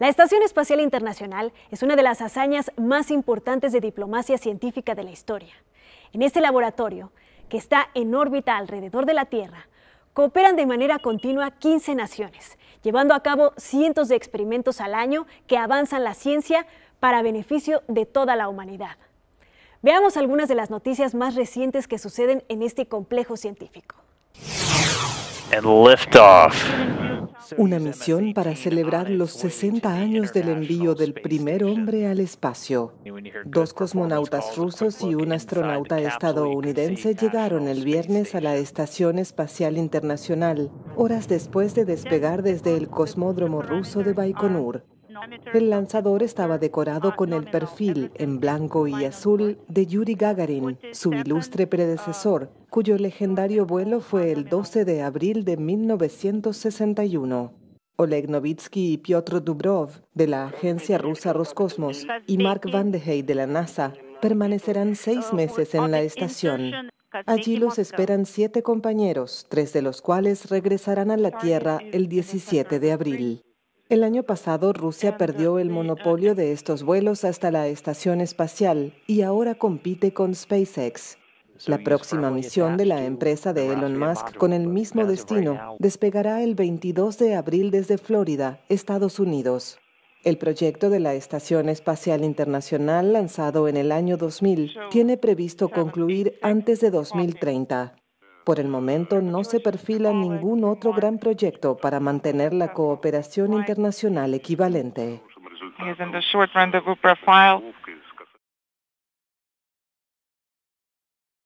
La Estación Espacial Internacional es una de las hazañas más importantes de diplomacia científica de la historia. En este laboratorio, que está en órbita alrededor de la Tierra, cooperan de manera continua 15 naciones, llevando a cabo cientos de experimentos al año que avanzan la ciencia para beneficio de toda la humanidad. Veamos algunas de las noticias más recientes que suceden en este complejo científico una misión para celebrar los 60 años del envío del primer hombre al espacio. Dos cosmonautas rusos y un astronauta estadounidense llegaron el viernes a la Estación Espacial Internacional, horas después de despegar desde el cosmódromo ruso de Baikonur. El lanzador estaba decorado con el perfil en blanco y azul de Yuri Gagarin, su ilustre predecesor, cuyo legendario vuelo fue el 12 de abril de 1961. Oleg Novitsky y Piotr Dubrov, de la agencia rusa Roscosmos, y Mark Vandehey de la NASA, permanecerán seis meses en la estación. Allí los esperan siete compañeros, tres de los cuales regresarán a la Tierra el 17 de abril. El año pasado Rusia perdió el monopolio de estos vuelos hasta la estación espacial y ahora compite con SpaceX. La próxima misión de la empresa de Elon Musk con el mismo destino despegará el 22 de abril desde Florida, Estados Unidos. El proyecto de la Estación Espacial Internacional, lanzado en el año 2000, tiene previsto concluir antes de 2030. Por el momento no se perfila ningún otro gran proyecto para mantener la cooperación internacional equivalente.